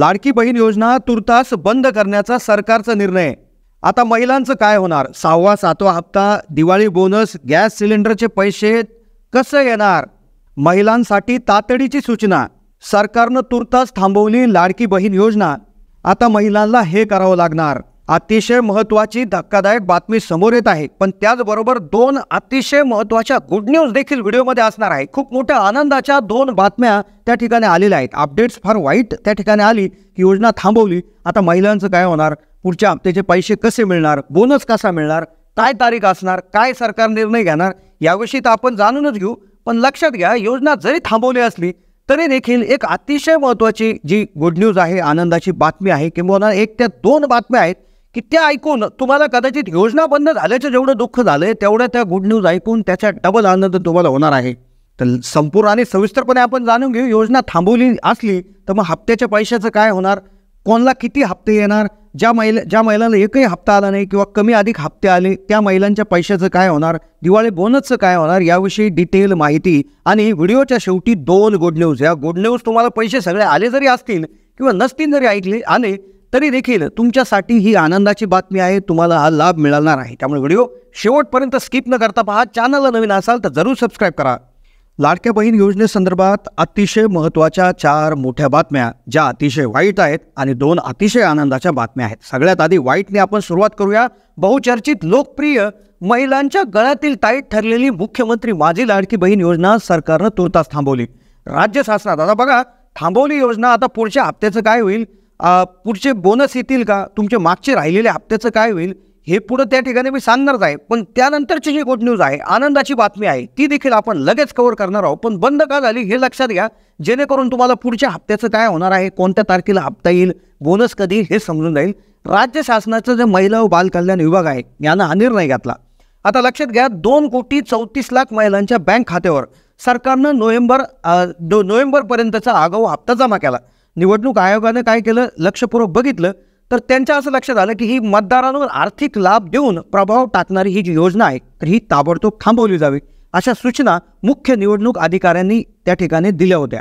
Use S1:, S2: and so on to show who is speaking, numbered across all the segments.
S1: लाडकी बहीण योजना तुर्तास बंद करण्याचा सरकारचा निर्णय आता महिलांचं काय होणार सहावा सातवा हप्ता दिवाळी बोनस गॅस सिलेंडरचे पैसे कसं येणार महिलांसाठी तातडीची सूचना सरकारनं तुर्तास थांबवली लाडकी बहीण योजना आता महिलांना हे करावं लागणार अतिशय महत्त्वाची धक्कादायक बातमी समोर येत आहे पण त्याचबरोबर दोन अतिशय महत्त्वाच्या गुड न्यूज देखील व्हिडिओमध्ये असणार आहे खूप मोठ्या आनंदाच्या दोन बातम्या त्या ठिकाणी आलेल्या आहेत अपडेट्स फार वाईट त्या ठिकाणी आली की योजना थांबवली आता महिलांचं काय होणार पुढच्या हप्त्याचे पैसे कसे मिळणार बोनस कसा मिळणार काय तारीख असणार काय सरकार निर्णय घेणार याविषयी तर आपण जाणूनच घेऊ पण लक्षात घ्या योजना जरी थांबवली असली तरी देखील एक अतिशय महत्त्वाची जी गुड न्यूज आहे आनंदाची बातमी आहे किंवा एक त्या दोन बातम्या आहेत की त्या ऐकून तुम्हाला कदाचित योजना बंद झाल्याचं जेवढं दुःख झालंय तेवढ्या त्या गुड न्यूज ऐकून त्याचा डबल आनंद तुम्हाला होणार आहे तर संपूर्ण आणि सविस्तरपणे आपण जाणून घेऊ योजना थांबवली असली तर मग हप्त्याच्या पैशाचं काय होणार कोणाला किती हप्ते येणार ज्या महिला ज्या महिलांना एकही हप्ता आला नाही किंवा कमी अधिक हप्ते आले त्या महिलांच्या पैशाचं काय होणार दिवाळी बोनसचं काय होणार याविषयी डिटेल माहिती आणि व्हिडिओच्या शेवटी दोन गुड न्यूज या गुड न्यूज तुम्हाला पैसे सगळे आले जरी असतील किंवा नसतील जरी ऐकले आले तरी देखील तुमच्यासाठी ही आनंदाची बातमी आहे तुम्हाला हा लाभ मिळणार आहे त्यामुळे व्हिडिओ शेवटपर्यंत स्किप न करता पहा चॅनलला नवीन असाल तर जरूर सबस्क्राईब करा लाडक्या बहीण योजनेसंदर्भात अतिशय महत्त्वाच्या चार मोठ्या बातम्या ज्या अतिशय वाईट आहेत आणि दोन अतिशय आनंदाच्या बातम्या आहेत सगळ्यात आधी वाईटने आपण सुरुवात करूया बहुचर्चित लोकप्रिय महिलांच्या गळ्यातील ताईट ठरलेली मुख्यमंत्री माझी लाडकी बहीण योजना सरकारनं तुर्तास थांबवली राज्य शासनात आता बघा थांबवली योजना आता पुढच्या हप्त्याचं काय होईल पुढचे बोनस येतील का तुमचे मागचे राहिलेले हप्त्याचं काय होईल हे पुढं त्या ठिकाणी मी सांगणारच आहे पण त्यानंतरची जी गुड न्यूज आहे आनंदाची बातमी आहे ती देखील आपण लगेच कव्हर करणार आहोत पण बंद का झाली हे लक्षात घ्या जेणेकरून तुम्हाला पुढच्या हप्त्याचं काय होणार आहे कोणत्या तारखेला हप्ता येईल बोनस कधी हे समजून जाईल राज्य शासनाचं जे महिला व बालकल्याण विभाग आहे यानं हा निर्णय घेतला आता लक्षात घ्या दोन कोटी चौतीस लाख महिलांच्या बँक खात्यावर सरकारनं नोव्हेंबर नोव्हेंबरपर्यंतचा आगाऊ हप्ता जमा केला निवडणूक आयोगानं काय केलं लक्षपूर्वक बघितलं तर त्यांच्या असं लक्षात आलं की ही मतदारांवर आर्थिक लाभ देऊन प्रभाव टाकणारी ही जी योजना आहे तर ही ताबडतोब थांबवली जावी अशा सूचना मुख्य निवडणूक अधिकाऱ्यांनी त्या ठिकाणी दिल्या होत्या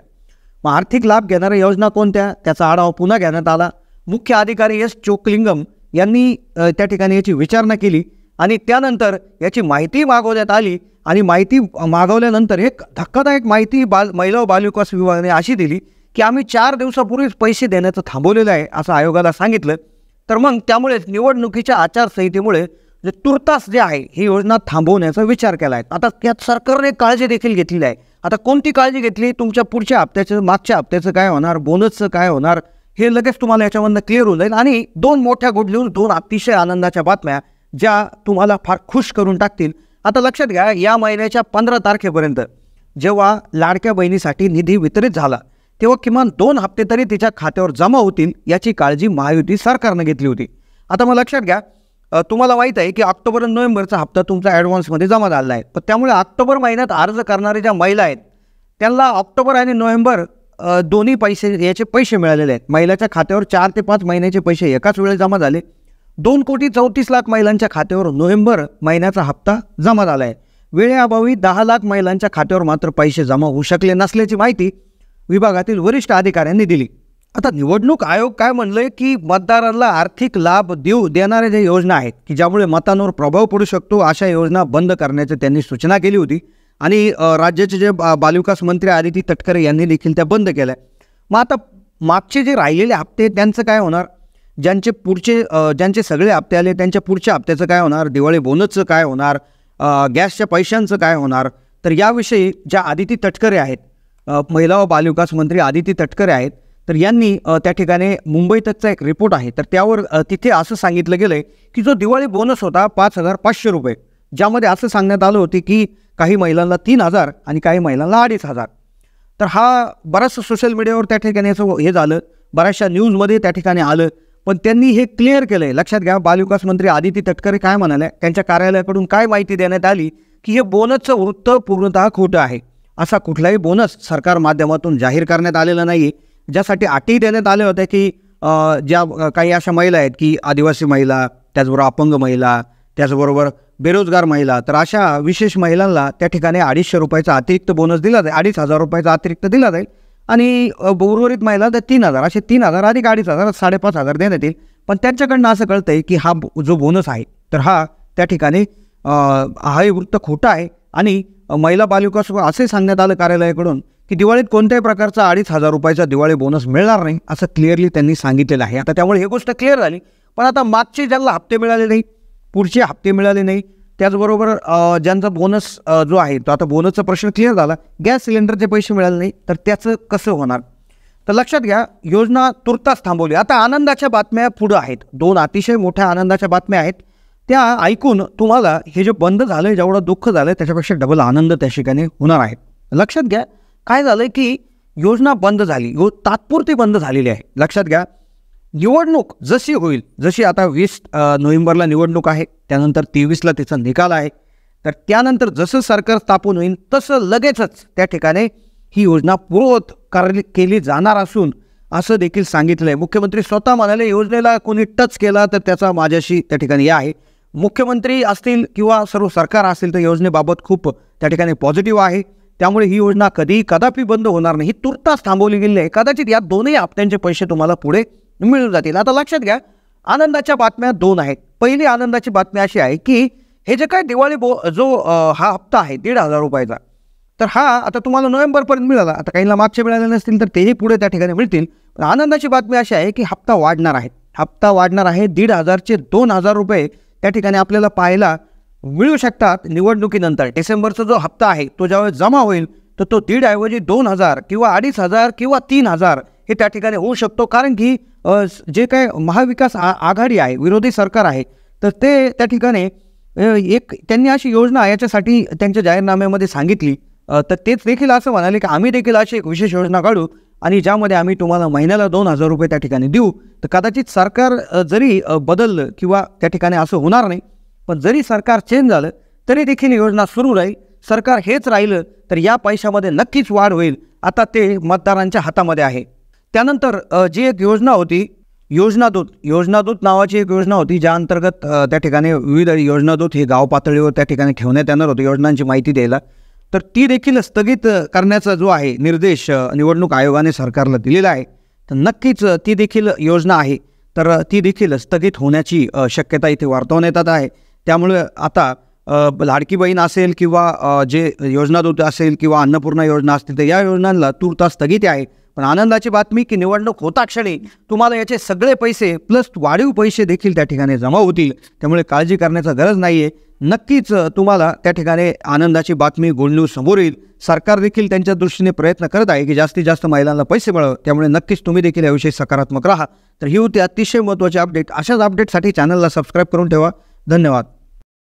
S1: मग आर्थिक लाभ घेणाऱ्या योजना कोणत्या त्याचा आढावा पुन्हा घेण्यात आला मुख्य अधिकारी एस चोकलिंगम यांनी त्या ठिकाणी याची विचारणा केली आणि त्यानंतर याची माहिती मागवण्यात आली आणि माहिती मागवल्यानंतर एक धक्कादायक माहिती बाल महिला बालविकास विभागाने अशी दिली की आम्ही चार दिवसापूर्वीच पैसे देण्याचं थांबवलेलं आहे असं आयोगाला सांगितलं तर मग त्यामुळेच निवडणुकीच्या आचारसंहितेमुळे जे तुर्तास जे आहे ही योजना थांबवण्याचा विचार केला आहे आता त्यात सरकारने काळजी देखील घेतलेली आहे आता कोणती काळजी घेतली तुमच्या पुढच्या हप्त्याचं मागच्या हप्त्याचं काय होणार बोनसचं काय होणार हे लगेच तुम्हाला याच्यामधनं क्लिअर होऊन जाईल आणि दोन मोठ्या गुड लिहून दोन अतिशय आनंदाच्या बातम्या ज्या तुम्हाला फार खुश करून टाकतील आता लक्षात घ्या या महिन्याच्या पंधरा तारखेपर्यंत जेव्हा लाडक्या बहिणीसाठी निधी वितरित झाला तेव्हा किमान दोन हप्ते तरी तिच्या खात्यावर जमा होतील याची काळजी महायुती सरकारनं घेतली होती आता मग लक्षात घ्या तुम्हाला माहीत आहे की ऑक्टोबर आणि नोव्हेंबरचा हप्ता तुमचा ॲडव्हान्समध्ये जमा झाला आहे पण त्यामुळे ऑक्टोबर महिन्यात अर्ज करणाऱ्या ज्या महिला आहेत त्यांना ऑक्टोबर आणि नोव्हेंबर दोन्ही पैसे याचे पैसे मिळालेले आहेत महिलाच्या खात्यावर चार ते पाच महिन्याचे पैसे एकाच वेळेस जमा झाले दोन कोटी चौतीस लाख महिलांच्या खात्यावर नोव्हेंबर महिन्याचा हप्ता जमा झाला आहे वेळेअभावी दहा लाख महिलांच्या खात्यावर मात्र पैसे जमा होऊ शकले नसल्याची माहिती विभागातील वरिष्ठ अधिकाऱ्यांनी दिली आता निवडणूक आयोग काय म्हणलं की मतदारांना आर्थिक लाभ देऊ देणाऱ्या ज्या योजना आहेत की ज्यामुळे मतांवर प्रभाव पडू शकतो अशा योजना बंद करण्याची त्यांनी सूचना केली होती आणि राज्याचे जे बालविकास मंत्री आदिती तटकरे यांनी देखील त्या बंद केल्या मग आता मागचे जे राहिलेले हप्ते त्यांचं काय होणार ज्यांचे पुढचे ज्यांचे सगळे हप्ते आले त्यांच्या पुढच्या हप्त्याचं काय होणार दिवाळी बोनसचं काय होणार गॅसच्या पैशांचं काय होणार तर याविषयी ज्या आदिती तटकरे आहेत महिला व बालविकास मंत्री आदिती तटकरे आहेत तर यांनी त्या ठिकाणी मुंबईतचा एक रिपोर्ट आहे तर त्यावर तिथे असं सांगितलं गेलं आहे की जो दिवाळी बोनस होता पाच हजार पाचशे रुपये ज्यामध्ये असं सांगण्यात आलं होते की काही महिलांना तीन हजार आणि काही महिलांना अडीच हजार तर हा बराचसा सोशल मीडियावर त्या ठिकाणी असं हे झालं बऱ्याचशा न्यूजमध्ये त्या ठिकाणी आलं पण त्यांनी हे क्लिअर केलं आहे लक्षात घ्या बालविकास मंत्री आदिती तटकरे काय म्हणाल्या त्यांच्या कार्यालयाकडून काय माहिती देण्यात आली की हे बोनसचं वृत्त पूर्णतः खोटं आहे असा कुठलाही बोनस सरकार माध्यमातून जाहीर करण्यात आलेला नाही ज्यासाठी अटी देण्यात आल्या होत्या की ज्या काही अशा महिला आहेत की आदिवासी महिला त्याचबरोबर अपंग महिला त्याचबरोबर बेरोजगार महिला तर अशा विशेष महिलांना त्या ठिकाणी अडीचशे रुपयाचा अतिरिक्त बोनस दिला जाईल अडीच हजार रुपयाचा अतिरिक्त दिला जाईल आणि उर्वरित महिला तर तीन हजार असे तीन हजार अधिक अडीच हजार साडेपाच हजार देण्यात येईल पण त्यांच्याकडनं असं कळतं आहे की हा जो बोनस आहे तर हा त्या ठिकाणी हा वृत्त खोटा आहे आणि महिला बालविकास असे सांगण्यात आलं कार्यालयाकडून की दिवाळीत कोणत्याही प्रकारचा अडीच हजार रुपयाचा दिवाळी बोनस मिळणार नाही असं क्लिअरली त्यांनी सांगितलेलं आहे आता त्यामुळे ही गोष्ट क्लिअर झाली पण आता मागचे ज्यांना हप्ते मिळाले नाही पुढचे हप्ते मिळाले नाही त्याचबरोबर ज्यांचा बोनस जो आहे तो आता बोनसचा प्रश्न क्लिअर झाला गॅस सिलेंडरचे पैसे मिळाले नाही तर त्याचं कसं होणार तर लक्षात घ्या योजना तुर्तास थांबवली आता आनंदाच्या बातम्या पुढं आहेत दोन अतिशय मोठ्या आनंदाच्या बातम्या आहेत त्या ऐकून तुम्हाला हे जे बंद झालं आहे जेवढं दुःख झालं आहे त्याच्यापेक्षा डबल आनंद त्या ठिकाणी होणार आहे लक्षात घ्या काय झालं आहे की योजना बंद झाली यो तात्पुरती बंद झालेली आहे लक्षात घ्या निवडणूक जशी होईल जशी आता वीस नोव्हेंबरला निवडणूक आहे त्यानंतर तेवीसला तिचा निकाल आहे तर त्यानंतर जसं सरकार स्थापन होईल तसं लगेचच त्या ठिकाणी ही योजना पूर्वत कर केली जाणार असून असं देखील सांगितलं आहे मुख्यमंत्री स्वतः म्हणाले योजनेला कोणी टच केला तर त्याचा माझ्याशी त्या ठिकाणी या आहे मुख्यमंत्री असतील किंवा सर्व सरकार असेल तर योजनेबाबत खूप त्या ठिकाणी पॉझिटिव्ह आहे त्यामुळे ही योजना कधी कदापि बंद होणार नाही तुर्तास थांबवली गेली आहे कदाचित या दोनही हप्त्यांचे पैसे तुम्हाला पुढे मिळून जातील आता लक्षात घ्या आनंदाच्या बातम्या दोन आहेत पहिली आनंदाची बातमी अशी आहे की हे जे काय दिवाळी बो जो हा हप्ता आहे दीड हजार रुपयाचा तर हा आता तुम्हाला नोव्हेंबरपर्यंत मिळाला आता काहींना मागचे मिळाले नसतील तर तेही पुढे त्या ठिकाणी मिळतील पण आनंदाची बातमी अशी आहे की हप्ता वाढणार आहे हप्ता वाढणार आहे दीड हजारचे दोन हजार रुपये त्या ठिकाणी आपल्याला पाहायला मिळू शकतात निवडणुकीनंतर डिसेंबरचा जो हप्ता आहे तो ज्यावेळेस जमा होईल तर तो दीडऐवजी दोन हजार किंवा अडीच हजार किंवा तीन हजार हे त्या ठिकाणी होऊ शकतो कारण की जे काय महाविकास आ आघाडी आहे विरोधी सरकार आहे तर ते त्या ठिकाणी एक त्यांनी अशी योजना याच्यासाठी त्यांच्या जाहीरनाम्यामध्ये सांगितली तर तेच देखील असं म्हणाले की आम्ही देखील अशी एक विशेष योजना काढू आणि ज्यामध्ये आम्ही तुम्हाला महिन्याला दोन हजार रुपये त्या ठिकाणी देऊ तर कदाचित सरकार जरी बदललं किंवा त्या ठिकाणी असं होणार नाही पण जरी सरकार चेंज झालं तरी देखील योजना सुरू राहील सरकार हेच राहिलं तर या पैशामध्ये नक्कीच वाढ होईल आता ते मतदारांच्या हातामध्ये आहे त्यानंतर जी एक योजना होती योजनादूत योजनादूत नावाची एक योजना होती ज्या अंतर्गत त्या ठिकाणी विविध योजनादूत हे गाव पातळीवर त्या ठिकाणी ठेवण्यात येणार होते योजनांची माहिती द्यायला तर ती देखील स्थगित करण्याचा जो आहे निर्देश निवडणूक आयोगाने सरकारला दिलेला आहे तर नक्कीच ती देखील योजना आहे तर ती देखील स्थगित होण्याची शक्यता इथे वर्तवण्यात येत आहे त्यामुळे आता लाडकी बहीण असेल किंवा जे योजना दूत असेल किंवा अन्नपूर्णा योजना असतील तर या योजनांना तुर्ता स्थगिती आहे पण आनंदाची बातमी की निवडणूक होता तुम्हाला याचे सगळे पैसे प्लस वाढीव पैसे देखील त्या ठिकाणी जमा होतील त्यामुळे काळजी करण्याचा गरज नाही आहे नक्कीच तुम्हाला त्या ठिकाणी आनंदाची बातमी गुड समोर येईल सरकार देखील त्यांच्या दृष्टीने प्रयत्न करत आहे की जास्तीत जास्त महिलांना पैसे मिळावं त्यामुळे नक्कीच तुम्ही देखील याविषयी सकारात्मक राहा तर ही होती अतिशय महत्त्वाची अपडेट अशाच अपडेटसाठी चॅनलला सबस्क्राईब करून ठेवा धन्यवाद